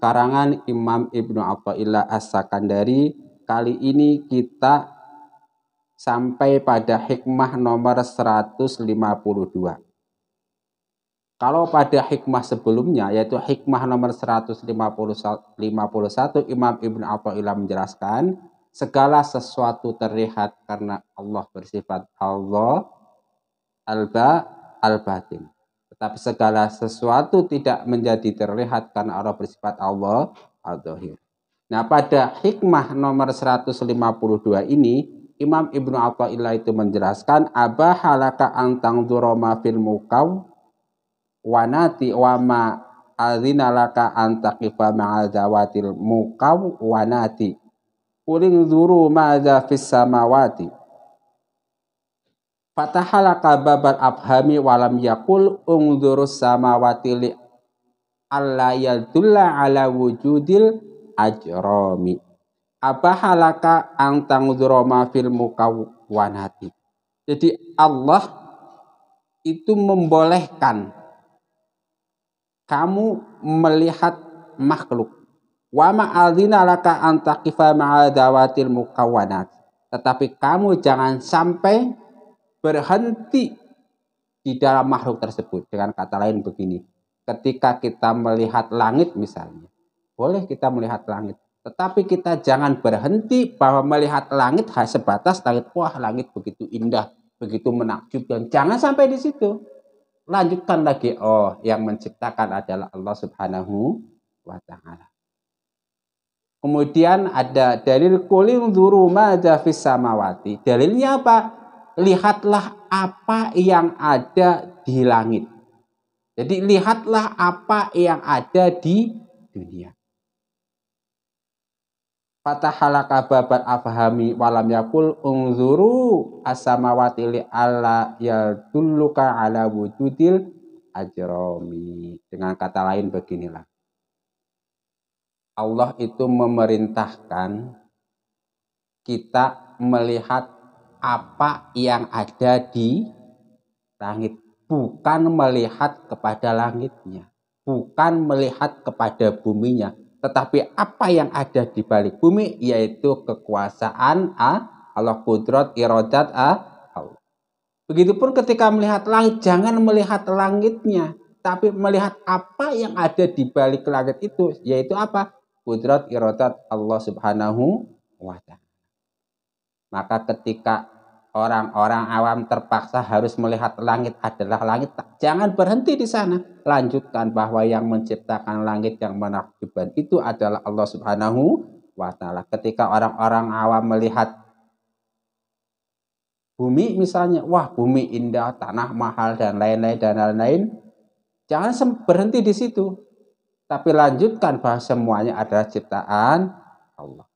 karangan Imam Ibnu Athaillah As-Sakandari. Kali ini kita sampai pada hikmah nomor 152. Kalau pada hikmah sebelumnya yaitu hikmah nomor 151 Imam Ibnu Athaillah menjelaskan segala sesuatu terlihat karena Allah bersifat Allah alba al-batin. Tetapi segala sesuatu tidak menjadi terlihat karena Allah bersifat Allah al-Zahir. Nah pada hikmah nomor 152 ini Imam Ibnu Athaillah itu menjelaskan aba halaka antang duroma fil mukaw wanati wama azina laka antakifa ma'adzawatil mukaw wanati uling zuru ma'adza fis samawati Fatahalaka babal abhami walam yakul ungdurus samawati li alla yadulla ala wujudil ajrami. halaka antang duroma fil mukawanati. Jadi Allah itu membolehkan kamu melihat makhluk. Wa ma'adzina laka antakifa ma'adawatil mukawanat. Tetapi kamu jangan sampai berhenti di dalam makhluk tersebut. Dengan kata lain begini, ketika kita melihat langit misalnya, boleh kita melihat langit, tetapi kita jangan berhenti bahwa melihat langit hanya sebatas langit, wah langit begitu indah, begitu menakjubkan. Jangan sampai di situ. Lanjutkan lagi, oh yang menciptakan adalah Allah subhanahu wa ta'ala. Kemudian ada dalil kulim duru madafis samawati. Dalilnya apa? lihatlah apa yang ada di langit. Jadi lihatlah apa yang ada di dunia. Fatahalaka babat afhami walam yakul unzuru asamawati li alla yadulluka ala wujudil ajromi. Dengan kata lain beginilah. Allah itu memerintahkan kita melihat apa yang ada di langit, bukan melihat kepada langitnya, bukan melihat kepada buminya, tetapi apa yang ada di balik bumi yaitu kekuasaan A, Allah kudrat irojat A, Begitupun ketika melihat langit, jangan melihat langitnya, tapi melihat apa yang ada di balik langit itu, yaitu apa? Kudrat iradat Allah subhanahu wa ta'ala. Maka ketika orang-orang awam terpaksa harus melihat langit adalah langit, jangan berhenti di sana. Lanjutkan bahwa yang menciptakan langit yang menakjubkan itu adalah Allah Subhanahu wa taala. Ketika orang-orang awam melihat bumi misalnya, wah bumi indah, tanah mahal dan lain-lain dan lain-lain, jangan berhenti di situ. Tapi lanjutkan bahwa semuanya adalah ciptaan Allah.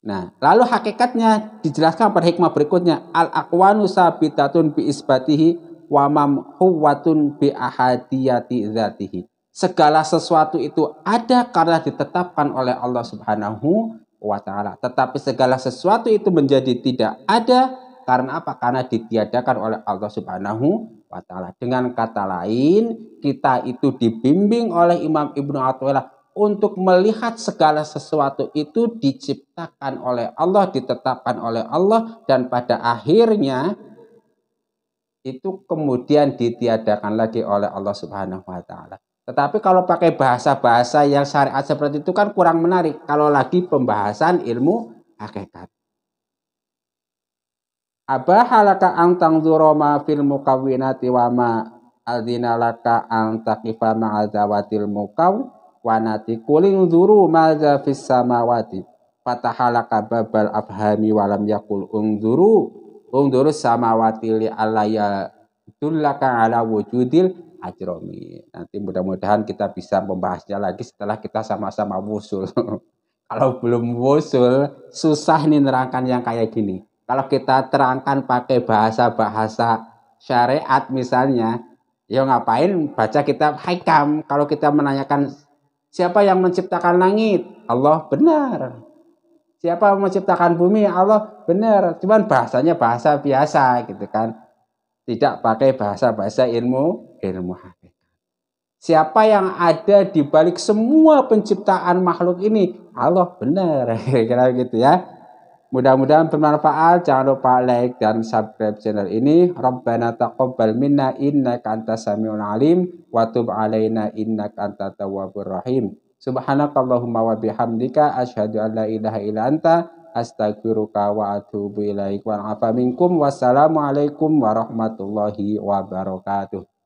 Nah, lalu hakikatnya dijelaskan pada hikmah berikutnya. Al-aqwanu sabitatun bi isbatihi wa mamhuwatun bi ahadiyati zatihi. Segala sesuatu itu ada karena ditetapkan oleh Allah Subhanahu wa taala. Tetapi segala sesuatu itu menjadi tidak ada karena apa? Karena ditiadakan oleh Allah Subhanahu wa taala. Dengan kata lain, kita itu dibimbing oleh Imam Ibnu Athaillah untuk melihat segala sesuatu itu diciptakan oleh Allah, ditetapkan oleh Allah, dan pada akhirnya itu kemudian ditiadakan lagi oleh Allah Subhanahu wa Ta'ala. Tetapi kalau pakai bahasa-bahasa yang syariat seperti itu kan kurang menarik. Kalau lagi pembahasan ilmu hakikat. Apa halaka ang zuroma fil mukawinati wama ang mukaw wanati kuling zuru maza fis samawati fatahalaka babal afhami walam yakul ung ungzuru samawati li alaya dullaka ala wujudil ajromi nanti mudah-mudahan kita bisa membahasnya lagi setelah kita sama-sama wusul kalau belum wusul susah nih nerangkan yang kayak gini kalau kita terangkan pakai bahasa-bahasa syariat misalnya ya ngapain baca kitab haikam kalau kita menanyakan Siapa yang menciptakan langit? Allah benar. Siapa yang menciptakan bumi? Allah benar. Cuman bahasanya bahasa biasa gitu kan. Tidak pakai bahasa-bahasa ilmu ilmu hakikat. Siapa yang ada di balik semua penciptaan makhluk ini? Allah benar. Kira-kira gitu ya. Mudah-mudahan bermanfaat. Jangan lupa like dan subscribe channel ini. Rabbana taqabbal minna innaka antas samiul alim wa tub alaina innaka antat tawwabur rahim. Subhanakallahumma wa bihamdika asyhadu an la ilaha illa anta astaghfiruka wa atuubu ilaika. Wa afa minkum alaikum warahmatullahi wabarakatuh.